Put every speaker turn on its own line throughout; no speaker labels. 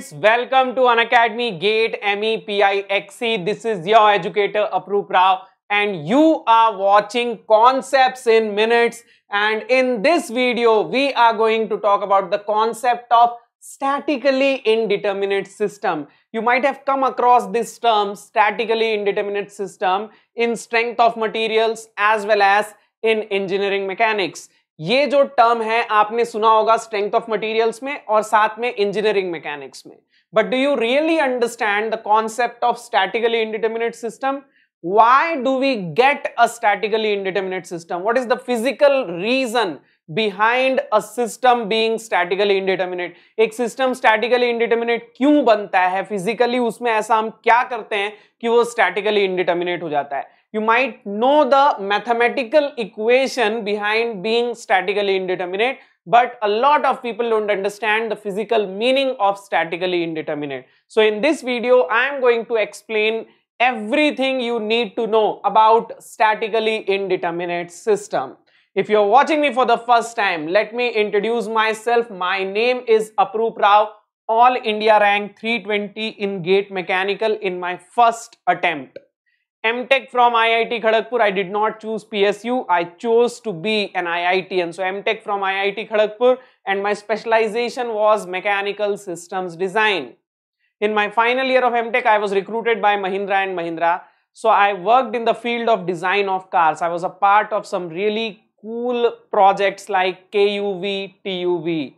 students, welcome to An Academy Gate XE. This is your educator Aproop Rao and you are watching Concepts in Minutes and in this video we are going to talk about the concept of statically indeterminate system. You might have come across this term statically indeterminate system in strength of materials as well as in engineering mechanics. ये जो term है आपने सुना होगा strength of materials में और साथ में इंजीनियरिंग मैकेनिक्स में but do you really understand the concept of statically indeterminate system why do we get a statically indeterminate system what is the physical reason behind a system being statically indeterminate एक system statically indeterminate क्यों बनता है physically उसमें ऐसा हम क्या करते हैं कि वो statically indeterminate हो जाता है you might know the mathematical equation behind being statically indeterminate but a lot of people don't understand the physical meaning of statically indeterminate. So in this video, I am going to explain everything you need to know about statically indeterminate system. If you're watching me for the first time, let me introduce myself. My name is Aprup Rao, All India rank 320 in Gate Mechanical in my first attempt. MTech from IIT Kharagpur. I did not choose PSU. I chose to be an IITian. So MTech from IIT Kharagpur and my specialization was mechanical systems design. In my final year of MTech, I was recruited by Mahindra and Mahindra. So I worked in the field of design of cars. I was a part of some really cool projects like KUV, TUV.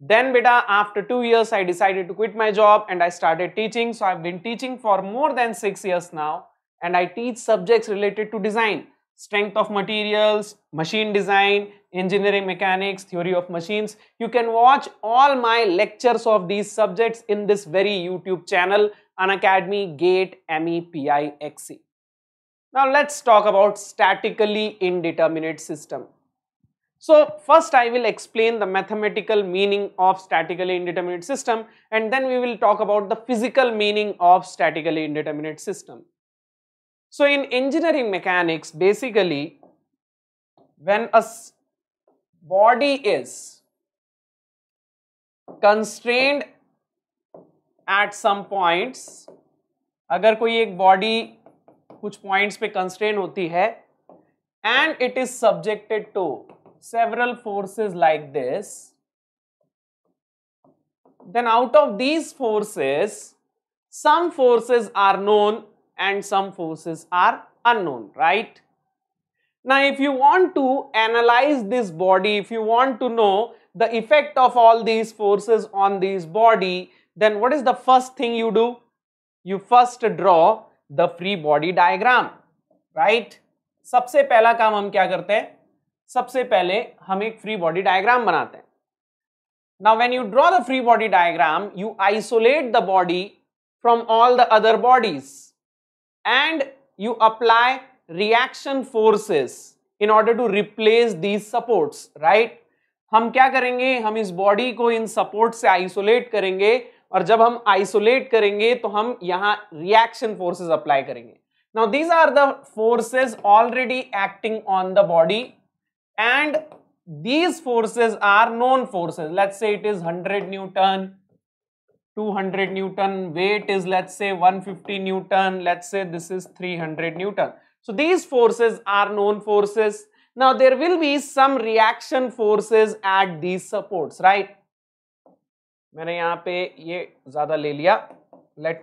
Then beta, after two years, I decided to quit my job and I started teaching. So I've been teaching for more than six years now and I teach subjects related to design, strength of materials, machine design, engineering mechanics, theory of machines. You can watch all my lectures of these subjects in this very YouTube channel, Unacademy Gate MEPIXE. Now let's talk about statically indeterminate system. So first I will explain the mathematical meaning of statically indeterminate system and then we will talk about the physical meaning of statically indeterminate system. So in engineering mechanics, basically, when a body is constrained at some points, अगर कोई एक body कुछ points पे constrained होती है and it is subjected to several forces like this, then out of these forces, some forces are known and some forces are unknown, right? Now, if you want to analyze this body, if you want to know the effect of all these forces on this body, then what is the first thing you do? You first draw the free body diagram, right? सबसे पहला काम हम क्या करते हैं सबसे पहले हम एक free body diagram बनाते हैं now when you draw the free body diagram you isolate the body from all the other bodies and you apply reaction forces in order to replace these supports right हम क्या करेंगे हम इस body को इन support से isolate करेंगे और जब हम आइसोलेट करेंगे तो हम यहाँ रिएक्शन फोर्सेस अप्लाई करेंगे Now these are the forces already acting on the body, and these forces are known forces let's say it is 100 newton 200 Newton, weight is let's say 150 Newton, let's say this is 300 Newton. So these forces are known forces. Now there will be some reaction forces at these supports, right? let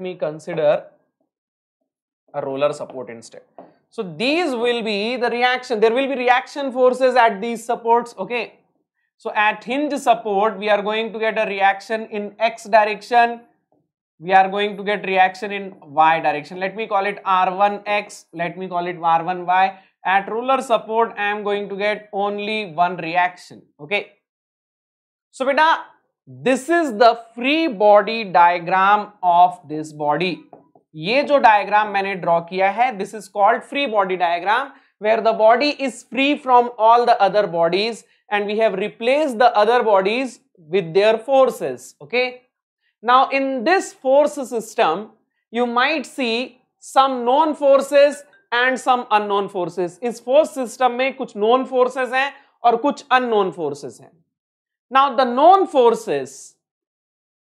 me consider a roller support instead. So these will be the reaction, there will be reaction forces at these supports, okay. So at hinge support, we are going to get a reaction in x direction. We are going to get reaction in y direction. Let me call it R1x. Let me call it R1y. At roller support, I am going to get only one reaction. Okay. So beta, this is the free body diagram of this body. ये जो diagram मैंने draw किया है this is called free body diagram where the body is free from all the other bodies and we have replaced the other bodies with their forces. Okay. Now in this force system, you might see some known forces and some unknown forces. is force system may कुछ known forces हैं और कुछ unknown forces. हैं now the known forces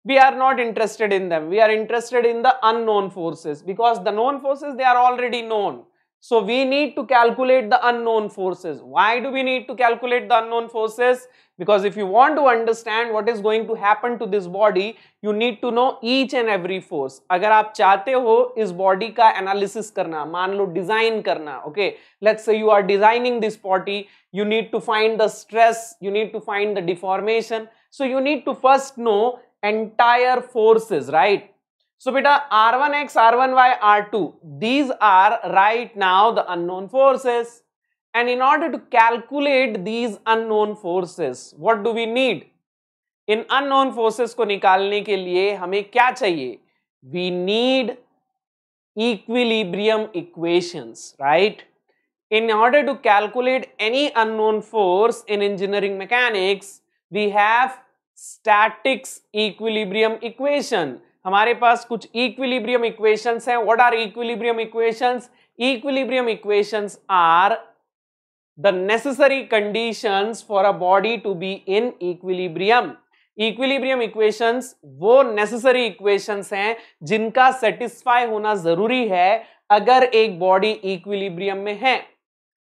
we are not interested in them we are interested in the unknown forces because the known forces they are already known so we need to calculate the unknown forces. Why do we need to calculate the unknown forces? Because if you want to understand what is going to happen to this body, you need to know each and every force. अगर आप चाहते हो इस body का analysis करना, मान लो design करना, okay? Let's say you are designing this body, you need to find the stress, you need to find the deformation. So you need to first know entire forces, right? So beta R1x, R1y, R2, these are right now the unknown forces. And in order to calculate these unknown forces, what do we need? In unknown forces को निकालने के लिए हमें क्या चाहिए We need equilibrium equations, right? In order to calculate any unknown force in engineering mechanics, we have statics equilibrium equation. हमारे पास कुछ इक्विलिब्रियम इक्वेशंस हैं what are equilibrium equations equilibrium equations are the necessary conditions for a body to be in equilibrium equilibrium equations वो necessary equations हैं जिनका satisfy होना जरूरी है अगर एक बॉडी इक्विलिब्रियम में है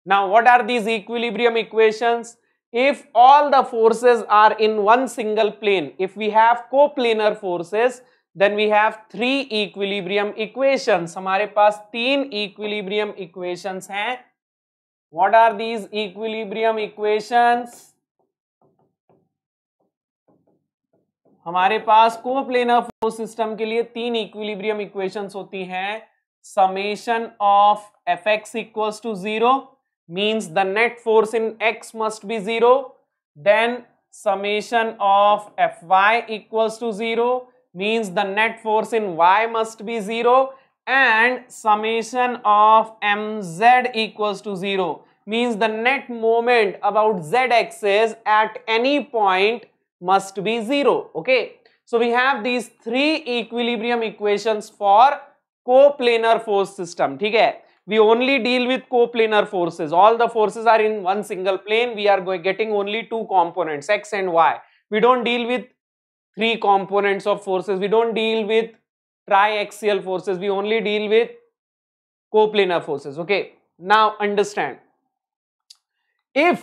now what are these equilibrium equations if all the forces are in one single plane if we have coplanar forces then we have three equilibrium equations हमारे पास तीन इक्विलिब्रियम इक्वेशंस हैं what are these equilibrium equations हमारे पास coplanar flow system के लिए तीन equilibrium equations होती हैं summation of F X equals to zero the net force in X must be zero then summation of F Y equal to zero means the net force in y must be 0 and summation of mz equals to 0 means the net moment about z axis at any point must be 0 okay so we have these three equilibrium equations for coplanar force system Okay, we only deal with coplanar forces all the forces are in one single plane we are getting only two components x and y we don't deal with three components of forces. We don't deal with triaxial forces. We only deal with coplanar forces. Okay. Now understand. If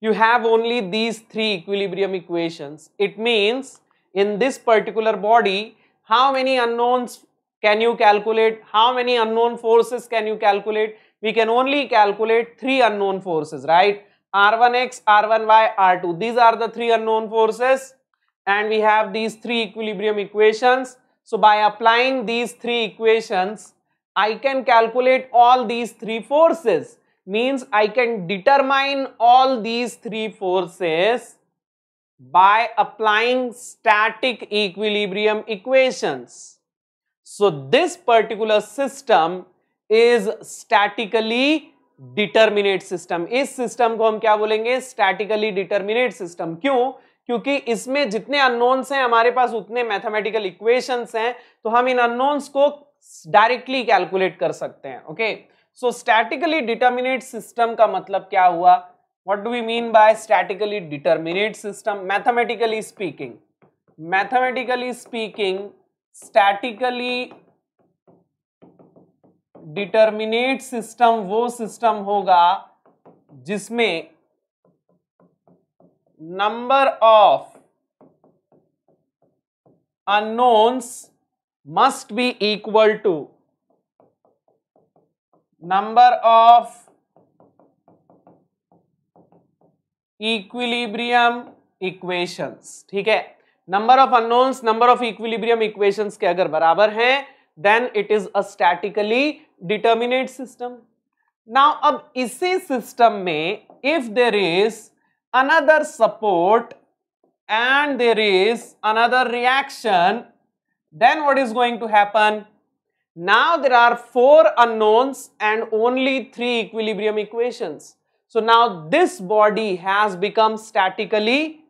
you have only these three equilibrium equations, it means in this particular body, how many unknowns can you calculate? How many unknown forces can you calculate? We can only calculate three unknown forces, right? R1x, R1y, R2. These are the three unknown forces and we have these three equilibrium equations. So by applying these three equations, I can calculate all these three forces. Means I can determine all these three forces by applying static equilibrium equations. So this particular system is statically determinate system. Is system ko hum kya bolenge? Statically determinate system. क्यों क्योंकि इसमें जितने unknowns हैं हमारे पास उतने mathematical equations हैं तो हम इन अननोन्स को डायरेक्टली कैलकुलेट कर सकते हैं okay so statically determinate system का मतलब क्या हुआ what do we mean by statically determinate system mathematically speaking mathematically speaking statically determinate system वो सिस्टम होगा जिसमें number of unknowns must be equal to number of equilibrium equations ठीक है number of unknowns number of equilibrium equations के अगर बराबर हैं then it is a statically determinate system now अब इसी सिस्टम में if there is another support and there is another reaction, then what is going to happen? Now there are four unknowns and only three equilibrium equations. So now this body has become statically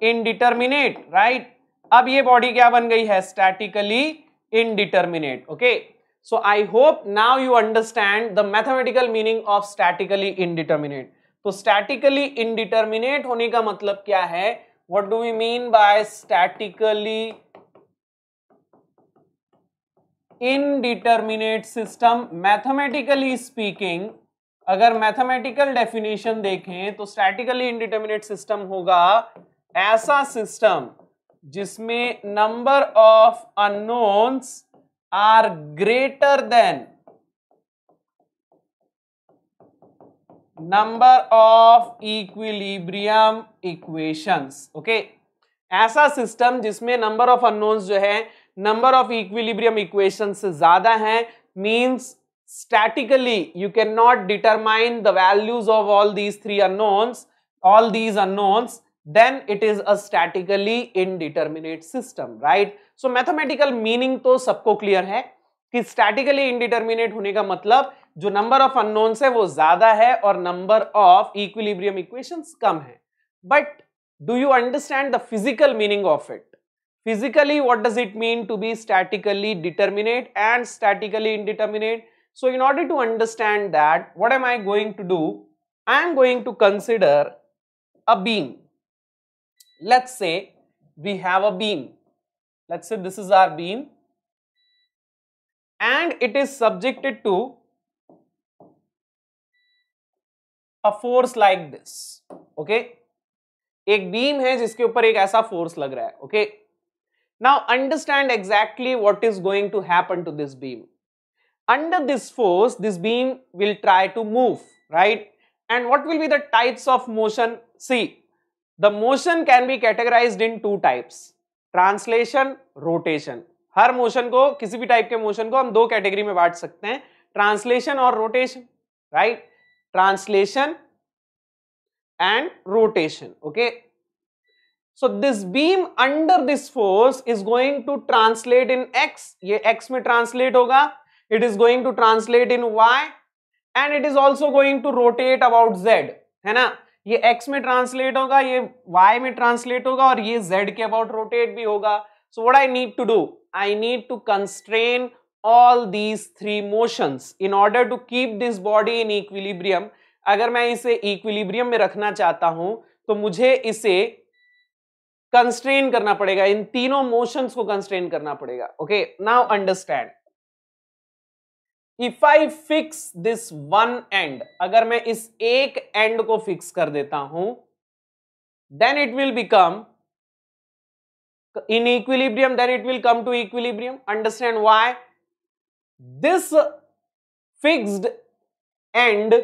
indeterminate, right? अब ये body क्या बन गई है? Statically indeterminate, okay? So I hope now you understand the mathematical meaning of statically indeterminate. तो statically indeterminate होने का मतलब क्या है what do we mean by statically indeterminate system mathematically speaking अगर मैथमेटिकल डेफिनेशन देखें तो स्टैटिकली इनडिटर्मिनेट सिस्टम होगा ऐसा सिस्टम जिसमें number of unknowns are greater than number of equilibrium equations okay ऐसा सिस्टम जिसमें नंबर ऑफ अनोन्स जो है नंबर ऑफ इक्विलिब्रियम इक्वेशंस से ज्यादा है means statically you can not determine the values of all these three unknowns all these unknowns then it is a statically indeterminate system right so mathematical meaning तो सबको clear है कि statically indeterminate होने का मतलब जो नंबर ऑफ अनोन्स है वो ज्यादा है और नंबर ऑफ इक्विलिब्रियम इक्वेशंस कम है but do you understand the physical meaning of it physically what does it mean to be statically determinate and statically indeterminate so in order to understand that what am I going to do I am going to consider a beam let say we have a beam let say this is our beam and it is subjected to a force like this okay एक beam है जिसके ऊपर एक ऐसा force लग रहा है okay now understand exactly what is going to happen to this beam under this force this beam will try to move right and what will be the types of motion see the motion can be categorize in two types translation rotation हर motion को किसी भी type के motion को हम दो category में बांट सकते हैं ट्रांसलेशन और rotation right translation and rotation okay so this beam under this force is going to translate in x ye x translate hoga it is going to translate in y and it is also going to rotate about z है ना ये x translate होगा ये y में translate होगा और ये z के about rotate भी होगा what I need to do? I need to constrain. all these three motions in order to keep this body in equilibrium अगर मैं इसे equilibrium में रखना चाहता हूं तो मुझे इसे कंस्ट्रेन करना पड़ेगा इन तीनों मोशंस को कंस्ट्रेन करना पड़ेगा okay now understand if I fix this one end अगर मैं इस एक एंड को फिक्स कर देता हूं then it will become in equilibrium then it will come to equilibrium understand why this fixed end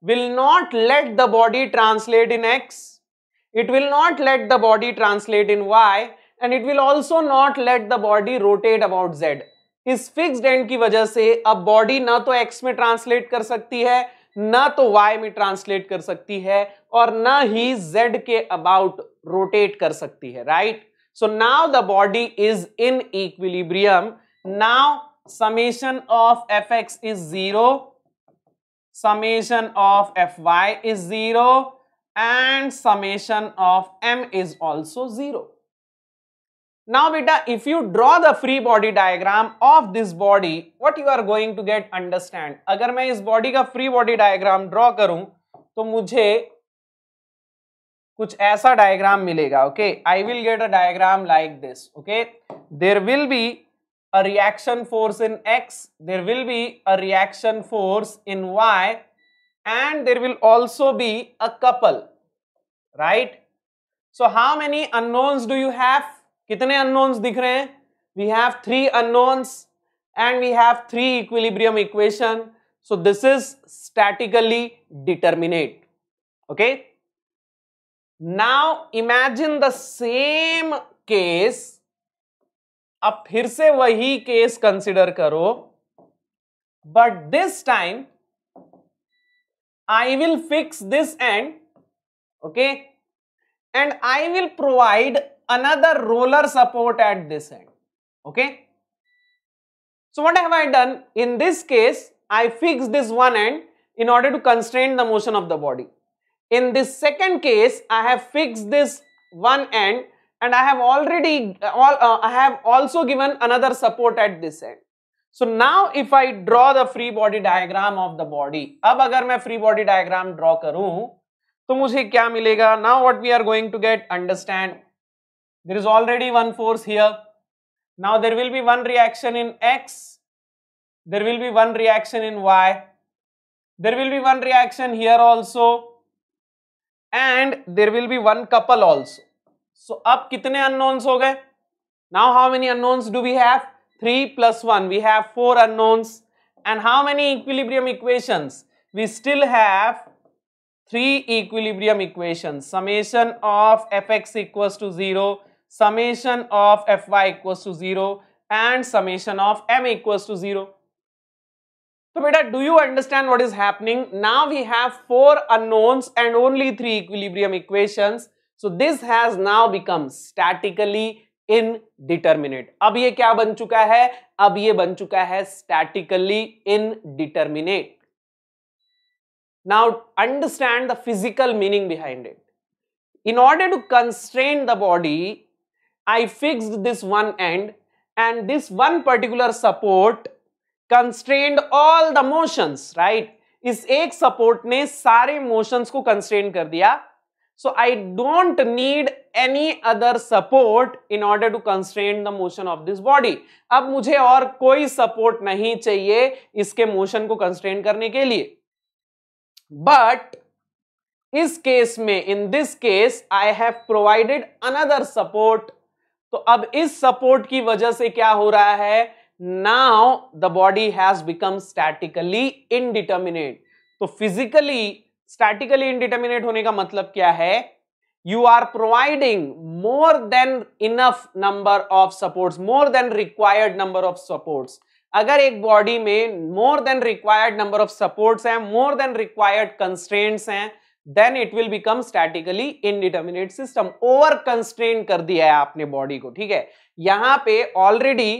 will not let the body translate in x, it will not let the body translate in y and it will also not let the body rotate about z. इस fixed end की वजह से अब body ना तो x में translate कर सकती है ना तो y में ट्रांसलेट कर सकती है और ना ही z के अबाउट रोटेट कर सकती है right so now the body is in equilibrium now summation of fx is 0, summation of fy is 0 and summation of m is also 0. Now beta, if you draw the free body diagram of this body, what you are going to get understand? अगर मैं इस body का free body diagram draw करूं, तो मुझे कुछ ऐसा diagram मिलेगा Okay, I will get a diagram like this. Okay, there will be a reaction force in X, there will be a reaction force in Y and there will also be a couple, right? So how many unknowns do you have? कितने unknowns दिख रहे हैं? We have three unknowns and we have three equilibrium equation. So this is statically determinate, okay? Now imagine the same case अब फिर से वही case consider करो but this time I will fix this end okay and I will provide another roller support at this end okay so what have I done in this case I fix this one end in order to constrain the motion of the body in this second case I have fix this one end and I have already all uh, I have also given another support at this end. So now if I draw the free body diagram of the body, अब अगर मैं free body diagram draw करूं तो मुझे क्या मिलेगा Now what we are going to get understand there is already one force here. Now there will be one reaction in X, there will be one reaction in Y, there will be one reaction here also and there will be one couple also so, up, कितने unknowns हो गए now how many unknowns we have have three plus one we have and how many equilibrium equations? We still have three equilibrium equations. Summation of fx equals to 0, summation of fy equals to 0 and summation of m equals to 0. So, beta, do you understand what is happening? Now we have four unknowns and only three equilibrium equations so this has now become statically indeterminate. अब ये क्या बन चुका है अब ये बन चुका है statically indeterminate. now understand the physical meaning behind it in order to constrain the body i fixed this one end and this one particular support constrained all the motions right इस एक support ने सारे motions को constrained कर दिया So I don't need any other support in order to constrain the motion of this body. अब मुझे और कोई support नहीं चाहिए इसके motion को constrain करने के लिए But इस केस में in this case I have provided another support तो अब इस सपोर्ट की वजह से क्या हो रहा है now the body has become statically indeterminate तो फिजिकली स्टैटिकली इनडिटर्मिनेट होने का मतलब क्या है you are providing more than enough number of supports more than required number of supports अगर एक बॉडी में more than required number of supports हैं मोर देन रिक्वायर्ड कंस्ट्रेंट्स हैं then it will become statically indeterminate system over constraint कर दिया है आपने body को ठीक है यहां पे ऑलरेडी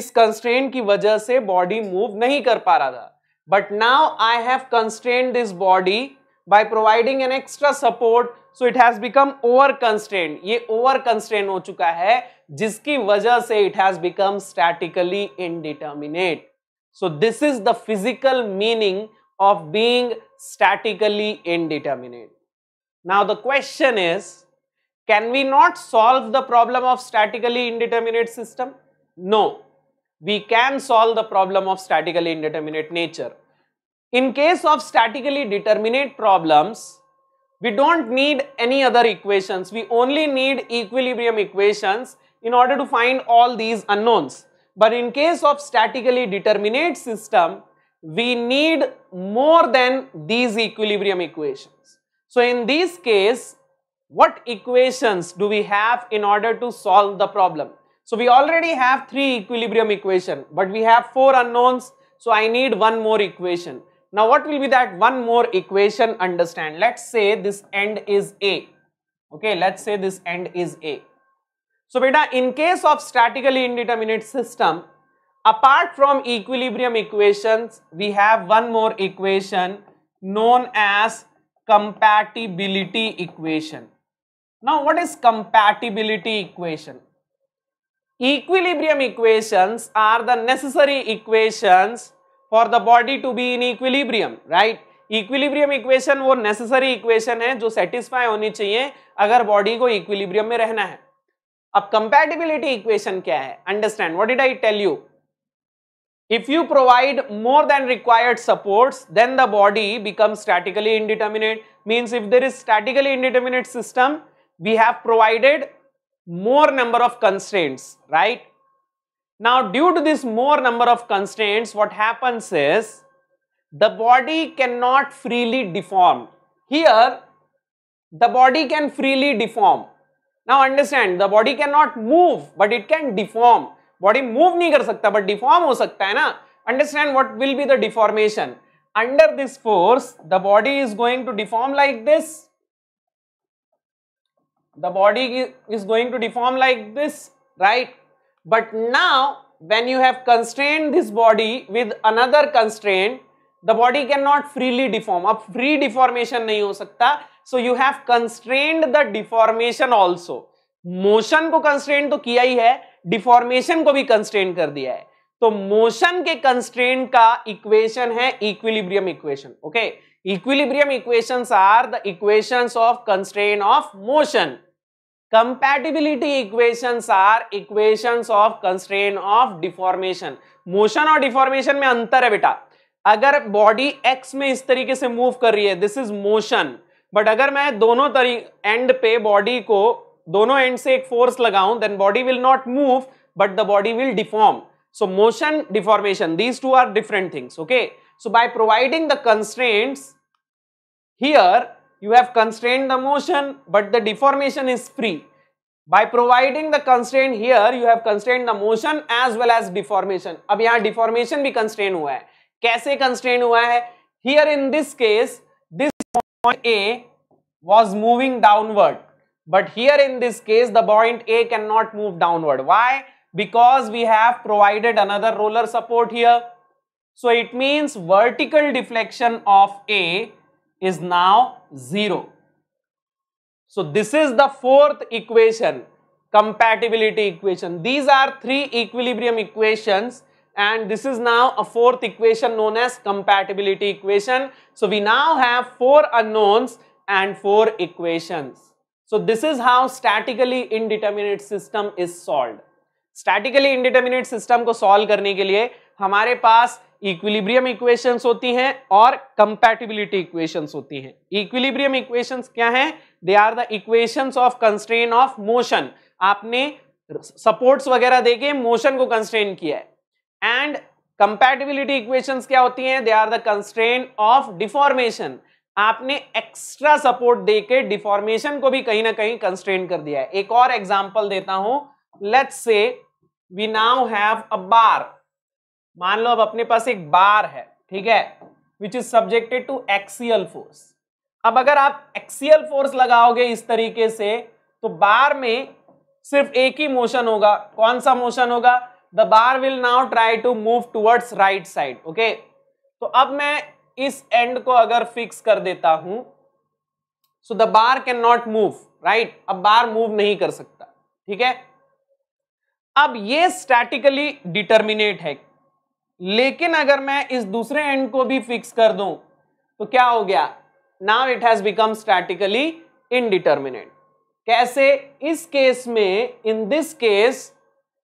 इस कंस्ट्रेंट की वजह से बॉडी मूव नहीं कर पा रहा था but now I have constrain this body by providing an extra support so it has become over constrained ये over constrained हो चुका है जिसकी वजह से it has become statically indeterminate so this is the physical meaning of being statically indeterminate now the question is can we not solve the problem of statically indeterminate system no we can solve the problem of statically indeterminate nature in case of statically determinate problems, we don't need any other equations. We only need equilibrium equations in order to find all these unknowns. But in case of statically determinate system, we need more than these equilibrium equations. So in this case, what equations do we have in order to solve the problem? So we already have three equilibrium equation, but we have four unknowns. So I need one more equation. Now what will be that one more equation understand. Let's say this end is A. Okay, let's say this end is A. So beta, in case of statically indeterminate system, apart from equilibrium equations, we have one more equation known as compatibility equation. Now what is compatibility equation? Equilibrium equations are the necessary equations for the body to be in equilibrium right equilibrium equation वो necessary equation है जो satisfy होनी चाहिए अगर body को equilibrium में रहना है अब कंपेटिबिलिटी इक्वेशन क्या है understand what did I tell you if you provide more than required support then the body become statically indeterminate means if there is statically indeterminate system we have provided more number of constants right Now, due to this more number of constraints, what happens is the body cannot freely deform. Here, the body can freely deform. Now understand, the body cannot move, but it can deform. Body move nahi kar sakta, but deform ho sakta hai na? Understand what will be the deformation? Under this force, the body is going to deform like this. The body is going to deform like this, right? But now when you have constrained this body with another constraint, the body cannot freely deform. अब free deformation nahi ho sakta So you have constrained the deformation also. Motion को constraint तो किया ही है deformation को भी constraint कर दिया है तो मोशन के कंस्ट्रेंट का इक्वेशन है equilibrium equation okay equilibrium equations are the equations of constraint of motion compatibility equations are equations of constrain of deformation motion और डिफॉर्मेशन में अंतर है बेटा अगर बॉडी एक्स में इस तरीके से मूव कर रही है दिस इज मोशन बट अगर मैं दोनों एंड पे बॉडी को दोनों एंड से एक फोर्स लगाऊं then body will not move but the body will deform so motion deformation these two are different things okay so by providing the constraints here you have constrained the motion but the deformation is free. By providing the constraint here, you have constrained the motion as well as deformation. अब यहाँ deformation भी constrained हुआ है कैसे constrained हुआ है Here in this case, this point A was moving downward. But here in this case, the point A cannot move downward. Why? Because we have provided another roller support here. So it means vertical deflection of A is now 0. So this is the fourth equation, compatibility equation. These are three equilibrium equations and this is now a fourth equation known as compatibility equation. So we now have four unknowns and four equations. So this is how statically indeterminate system is solved. Statically indeterminate system को solve करने के लिए हमारे पास equilibrium equations होती हैं और compatibility equations होती हैं इक्विलिब्रियम इक्वेशंस क्या हैं they are the equations of constrain of motion आपने सपोर्ट्स वगैरह देके मोशन को कंस्ट्रेन किया है एंड कंपैटिबिलिटी इक्वेशंस क्या होती हैं they are the constrain of deformation आपने एक्स्ट्रा सपोर्ट देके डिफॉर्मेशन को भी कहीं ना कहीं कंस्ट्रेन कर दिया है एक और एग्जाम्पल देता हूं let's say we now have a bar मान लो अब अपने पास एक बार है ठीक है which is subjected to axial force अब अगर आप एक्सियल फोर्स लगाओगे इस तरीके से तो बार में सिर्फ एक ही मोशन होगा कौन सा मोशन होगा the bar will now try to move towards right side okay तो अब मैं इस एंड को अगर फिक्स कर देता हूं so the bar can not move right अब बार मूव नहीं कर सकता ठीक है अब ये स्टैटिकली डिटर्मिनेट है लेकिन अगर मैं इस दूसरे एंड को भी फिक्स कर दूं तो क्या हो गया now it has become statically indeterminate कैसे इस केस में in this case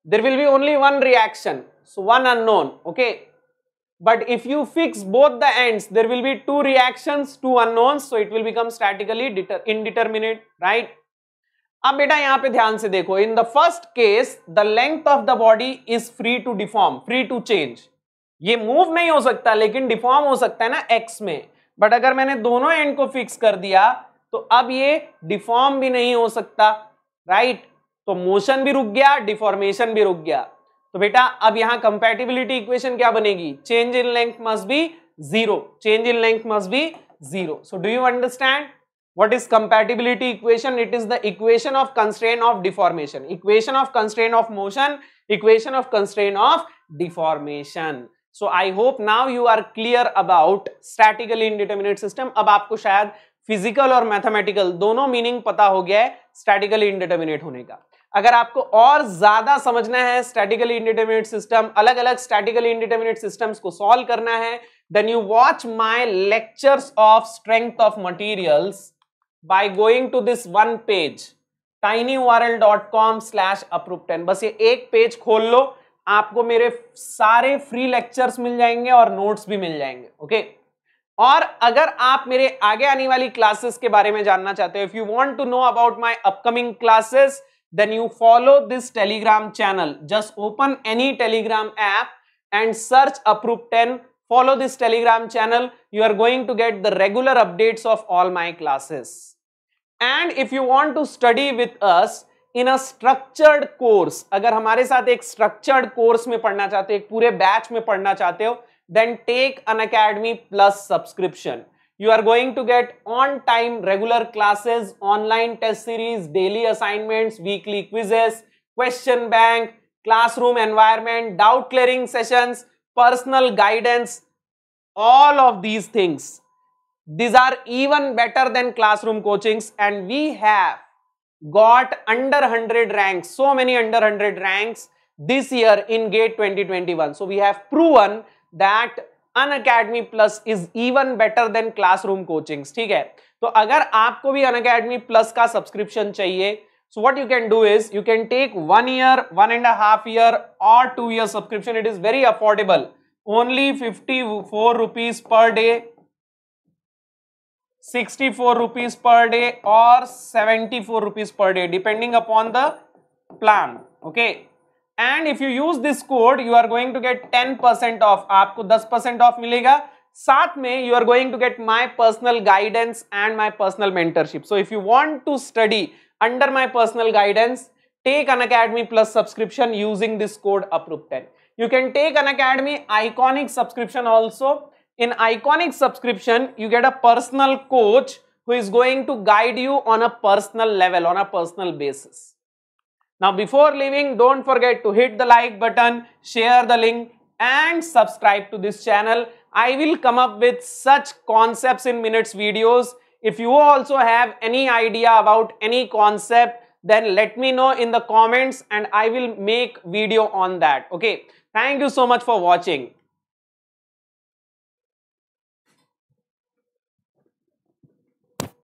there will be only one reaction so one unknown okay but if you fix both the end there will be two reactions two unknown so it will become statically indeterminate right अब बेटा यहां पे ध्यान से देखो in the first case the length of the body is free to deform free to change ये move नहीं हो सकता लेकिन डिफॉर्म हो सकता है ना एक्स में बट अगर मैंने दोनों एंड को फिक्स कर दिया तो अब ये डिफॉर्म भी नहीं हो सकता राइट तो मोशन भी रुक गया डिफॉर्मेशन भी रुक गया तो बेटा अब यहां कंपेटिबिलिटी इक्वेशन क्या बनेगी change in length must be zero change in length must be zero so do you understand what is compatibility equation it is the equation of constraint of deformation equation of constraint of motion equation of constraint of deformation so I hope now you are clear about statically indeterminate system अब आपको शायद physical और mathematical दोनों meaning पता हो गया है statically indeterminate होने का अगर आपको और ज्यादा समझना है स्टैटिकली इंडिटर्मिनेट सिस्टम अलग अलग स्टैटिकली इंडिटर्मिनेट सिस्टम्स को सॉल्व करना है then you watch my lectures of strength of materials by going to this one page tinyurl.com approved10 बस ये एक पेज खोल लो आपको मेरे सारे फ्री लेक्चर्स मिल जाएंगे और नोट्स भी मिल जाएंगे ओके और अगर आप मेरे आगे आने वाली क्लासेस के बारे में जानना चाहते हो if you want to know about my upcoming classes then you follow this Telegram channel just open any Telegram app and search approve ten follow this Telegram channel you are going to get the regular updates of all my classes and if you want to study with us in a structured course अगर हमारे साथ एक structured course में पढ़ना चाहते हो एक पूरे बैच में पढ़ना चाहते हो then take Unacademy plus subscription you are going to get on time regular classes online test series daily assignments weekly quizzes question bank classroom environment doubt clearing session personal guidance all of these things these are even better than classroom coachings and we have got under 100 ranks, so many under 100 ranks this year in GATE 2021. So we have proven that An Academy Plus is even better than classroom coaching. coachings. So if you want Unacademy Plus ka subscription, chahiye, so what you can do is you can take one year, one and a half year or two year subscription. It is very affordable. Only 54 rupees per day 64 rupees per day or 74 rupees per day depending upon the plan okay and if you use this code you are going to get 10% off आपको 10% off मिलेगा साथ में you are going to get my personal guidance and my personal mentorship so if you want to study under my personal guidance take an academy plus subscription using this code approve 10 you can take an academy iconic subscription also in iconic subscription, you get a personal coach who is going to guide you on a personal level, on a personal basis. Now, before leaving, don't forget to hit the like button, share the link and subscribe to this channel. I will come up with such concepts in minutes videos. If you also have any idea about any concept, then let me know in the comments and I will make video on that. Okay. Thank you so much for watching.